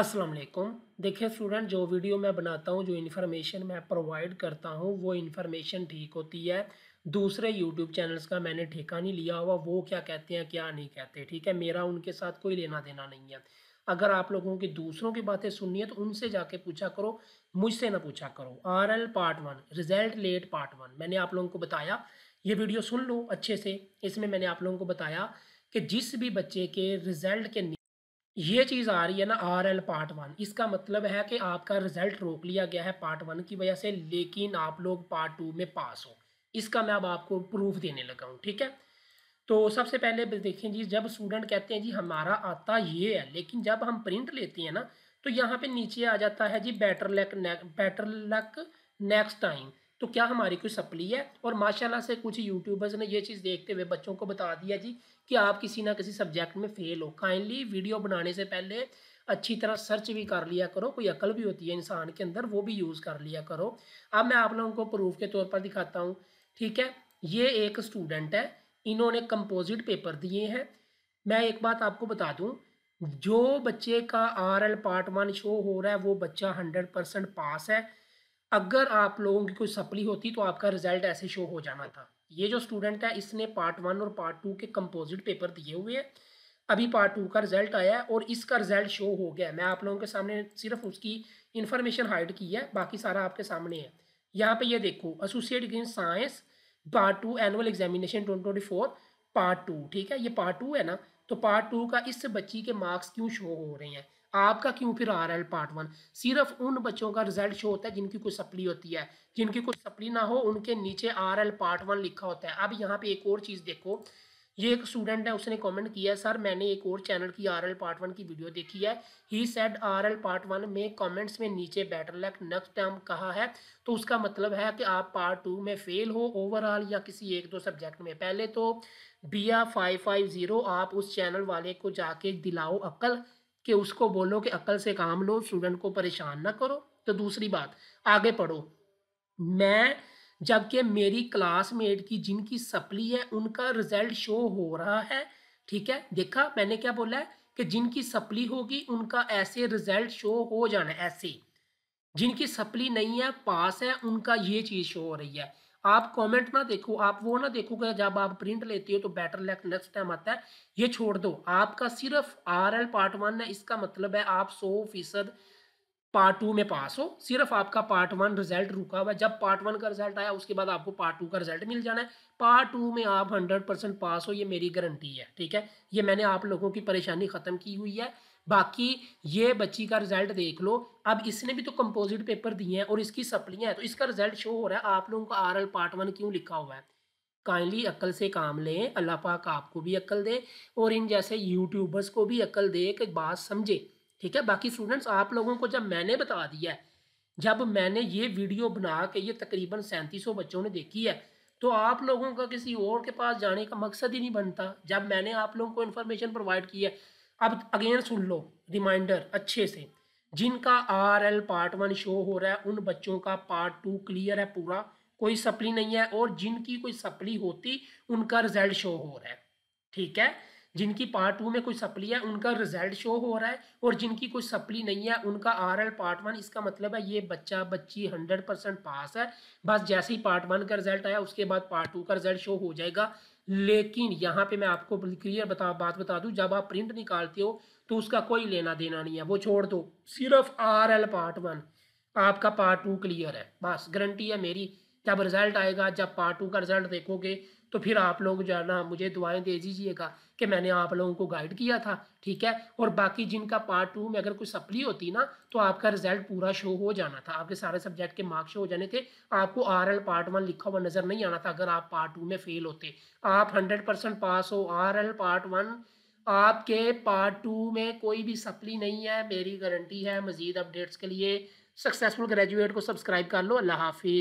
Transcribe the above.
अस्सलाम वालेकुम देखिए स्टूडेंट जो वीडियो मैं बनाता हूँ जो इन्फॉर्मेशन मैं प्रोवाइड करता हूँ वो इन्फॉर्मेशन ठीक होती है दूसरे यूट्यूब चैनल्स का मैंने ठेका नहीं लिया हुआ वो क्या कहते हैं क्या नहीं कहते ठीक है मेरा उनके साथ कोई लेना देना नहीं है अगर आप लोगों की दूसरों की बातें सुननी है तो उनसे जाके पूछा करो मुझसे ना पूछा करो R L part one result late part one मैंने आप लोगों को बताया ये वीडियो सुन लो अच्छे से इसमें मैंने आप लोगों को बताया कि जिस भी बच्चे के रिजल्ट के ये चीज़ आ रही है ना आर एल पार्ट वन इसका मतलब है कि आपका रिजल्ट रोक लिया गया है पार्ट वन की वजह से लेकिन आप लोग पार्ट टू में पास हो इसका मैं अब आपको प्रूफ देने लगा हूँ ठीक है तो सबसे पहले देखें जी जब स्टूडेंट कहते हैं जी हमारा आता ये है लेकिन जब हम प्रिंट लेते हैं ना तो यहाँ पे नीचे आ जाता है जी better luck better luck next time तो क्या हमारी कोई सप्ली है और माशाल्लाह से कुछ यूट्यूबर्स ने ये चीज़ देखते हुए बच्चों को बता दिया जी कि आप किसी ना किसी सब्जेक्ट में फ़ेल हो काइंडली वीडियो बनाने से पहले अच्छी तरह सर्च भी कर लिया करो कोई अकल भी होती है इंसान के अंदर वो भी यूज़ कर लिया करो अब मैं आप लोगों को प्रूफ के तौर पर दिखाता हूँ ठीक है ये एक स्टूडेंट है इन्होंने कंपोजिट पेपर दिए हैं मैं एक बात आपको बता दूँ जो बच्चे का R L part one show हो रहा है वो बच्चा हंड्रेड परसेंट पास है अगर आप लोगों की कोई सप्ली होती तो आपका रिजल्ट ऐसे शो हो जाना था ये जो स्टूडेंट है इसने पार्ट वन और पार्ट टू के कंपोजिट पेपर दिए हुए हैं अभी पार्ट टू का रिजल्ट आया है और इसका रिजल्ट शो हो गया है मैं आप लोगों के सामने सिर्फ उसकी इन्फॉर्मेशन हाइड की है बाकी सारा आपके सामने है यहाँ पे ये देखो associate in science part two annual examination twenty twenty four part two ठीक है ये पार्ट टू है ना तो पार्ट टू का इस बच्ची के मार्क्स क्यों शो हो रहे हैं आपका क्यों फिर आ रहा है पार्ट वन सिर्फ उन बच्चों का रिजल्ट शो होता है जिनकी कोई सप्ली होती है जिनकी कोई सप्ली ना हो उनके नीचे आर एल पार्ट वन लिखा होता है अब यहाँ पे एक और चीज़ देखो ये एक स्टूडेंट है उसने कमेंट किया सर मैंने एक और चैनल की एल पार्ट वन की वीडियो देखी है ही सेड एल पार्ट वन में कमेंट्स में नीचे बैटर लैक नेक्स्ट टाइम कहा है तो उसका मतलब है कि आप पार्ट टू में फेल हो ओवरऑल या किसी एक दो सब्जेक्ट में पहले तो बिया फाइव फाइव ज़ीरो आप उस चैनल वाले को जाके दिलाओ अक्ल कि उसको बोलो कि अकल से काम लो स्टूडेंट को परेशान ना करो तो दूसरी बात आगे पढ़ो मैं जबकि मेरी क्लासमेट की जिनकी सप्ली है उनका रिजल्ट शो हो रहा है ठीक है देखा मैंने क्या बोला है कि जिनकी सप्ली होगी उनका ऐसे रिजल्ट शो हो जाना ऐसे जिनकी सप्ली नहीं है पास है उनका ये चीज़ शो हो रही है आप कमेंट ना देखो आप वो ना देखोगे जब आप प्रिंट लेती हो तो बेटर लैक नेक्स्ट टाइम आता है ये छोड़ दो आपका सिर्फ आर एल पार्ट वन है इसका मतलब है आप सौ फीसद पार्ट टू में पास हो सिर्फ आपका पार्ट वन रिजल्ट रुका हुआ है जब पार्ट वन का रिजल्ट आया उसके बाद आपको पार्ट टू का रिजल्ट मिल जाना है पार्ट टू में आप हंड्रेड परसेंट पास हो ये मेरी गारंटी है ठीक है ये मैंने आप लोगों की परेशानी ख़त्म की हुई है बाकी ये बच्ची का रिजल्ट देख लो अब इसने भी तो कंपोजिट पेपर दिए हैं और इसकी सप्लियाँ हैं तो इसका रिजल्ट शो हो रहा है आप लोगों को आर एल पार्ट वन क्यों लिखा हुआ है काइंडली अक्ल से काम लें अल्लाह पाक आपको भी अक्ल दे और इन जैसे यूट्यूबर्स को भी अक्ल दे कि बात समझे ठीक है बाकी स्टूडेंट्स आप लोगों को जब मैंने बता दिया है जब मैंने ये वीडियो बना के ये तकरीबन सैंतीस बच्चों ने देखी है तो आप लोगों का किसी और के पास जाने का मकसद ही नहीं बनता जब मैंने आप लोगों को इन्फॉर्मेशन प्रोवाइड की है अब अगेन सुन लो रिमाइंडर अच्छे से जिनका R L part one show हो रहा है उन बच्चों का पार्ट टू क्लियर है पूरा कोई सप्ली नहीं है और जिनकी कोई सप्ली होती उनका रिजल्ट शो हो रहा है ठीक है जिनकी पार्ट टू में कोई सप्ली है उनका रिजल्ट शो हो रहा है और जिनकी कोई सप्ली नहीं है उनका आर एल पार्ट वन इसका मतलब है ये बच्चा बच्ची हंड्रेड परसेंट पास है बस जैसे ही पार्ट वन का रिजल्ट आया उसके बाद पार्ट टू का रिजल्ट शो हो जाएगा लेकिन यहाँ पे मैं आपको क्लियर बता बात बता दूँ जब आप प्रिंट निकालते हो तो उसका कोई लेना देना नहीं है वो छोड़ दो सिर्फ आर एल पार्ट वन आपका पार्ट टू क्लियर है बस गारंटी है मेरी जब रिजल्ट आएगा जब पार्ट टू का रिजल्ट देखोगे तो फिर आप लोग जाना मुझे दुआएं दे दीजिएगा कि मैंने आप लोगों को गाइड किया था ठीक है और बाकी जिनका पार्ट टू में अगर कोई सप्ली होती ना तो आपका रिजल्ट पूरा शो हो जाना था आपके सारे सब्जेक्ट के मार्क्स हो जाने थे आपको आर एल पार्ट वन लिखा हुआ नज़र नहीं आना था अगर आप पार्ट टू में फेल होते आप हंड्रेड परसेंट पास हो आर एल पार्ट वन आपके पार्ट टू में कोई भी सप्ली नहीं है मेरी गारंटी है मज़ीद अपडेट्स के लिए सक्सेसफुल ग्रेजुएट को सब्सक्राइब कर लो अल्लाह हाफिज़